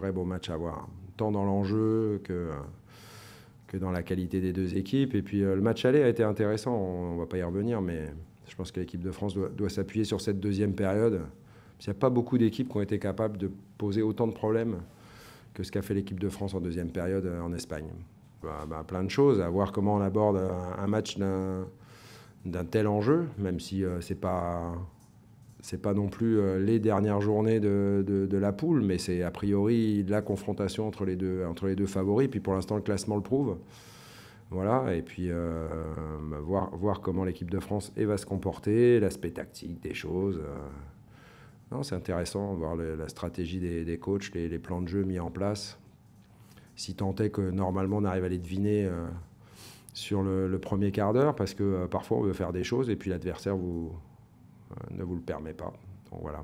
vrai beau match à voir, tant dans l'enjeu que, que dans la qualité des deux équipes. Et puis euh, le match aller a été intéressant, on ne va pas y revenir, mais je pense que l'équipe de France doit, s'appuyer sur cette deuxième période. Il n'y a pas beaucoup d'équipes qui ont été capables de poser autant de problèmes que ce qu'a fait l'équipe de France en deuxième période euh, en Espagne. Bah, bah, plein de choses, à voir comment on aborde un, match d'un tel enjeu, même si euh, c'est pas c'est pas non plus euh, les dernières journées de, la poule, mais c'est a priori la confrontation entre les deux, entre les deux favoris. Puis pour l'instant, le classement le prouve. Voilà, et puis euh, bah, voir, voir comment l'équipe de France va se comporter, l'aspect tactique des choses. Euh. Non, c'est intéressant, voir la stratégie des, des coachs, les, plans de jeu mis en place. Si tant est que normalement on arrive à les deviner sur le, premier quart d'heure, parce que parfois on veut faire des choses et puis l'adversaire vous, euh, ne vous le permet pas. Donc voilà.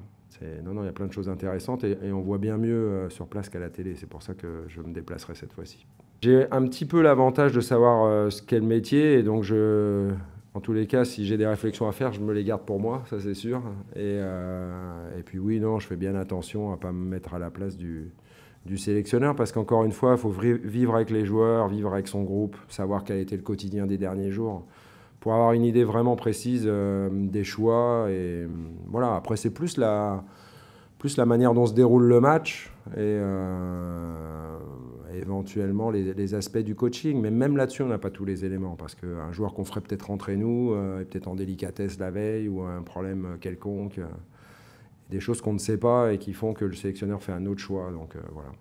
Non, non, il y a plein de choses intéressantes et, on voit bien mieux euh, sur place qu'à la télé. C'est pour ça que je me déplacerai cette fois-ci. J'ai un petit peu l'avantage de savoir euh, ce qu'est le métier et donc je, en tous les cas, si j'ai des réflexions à faire, je me les garde pour moi, ça c'est sûr. Et, puis oui, non, je fais bien attention à ne pas me mettre à la place du, sélectionneur, parce qu'encore une fois, il faut vivre avec les joueurs, vivre avec son groupe, savoir quel a été le quotidien des derniers jours pour avoir une idée vraiment précise euh, des choix. Et voilà, après, c'est plus la, plus la manière dont se déroule le match et euh, éventuellement les, aspects du coaching. Mais même là-dessus, on n'a pas tous les éléments parce qu'un joueur qu'on ferait peut-être rentrer nous euh, est peut-être en délicatesse la veille ou un problème quelconque. des choses qu'on ne sait pas et qui font que le sélectionneur fait un autre choix. Donc voilà.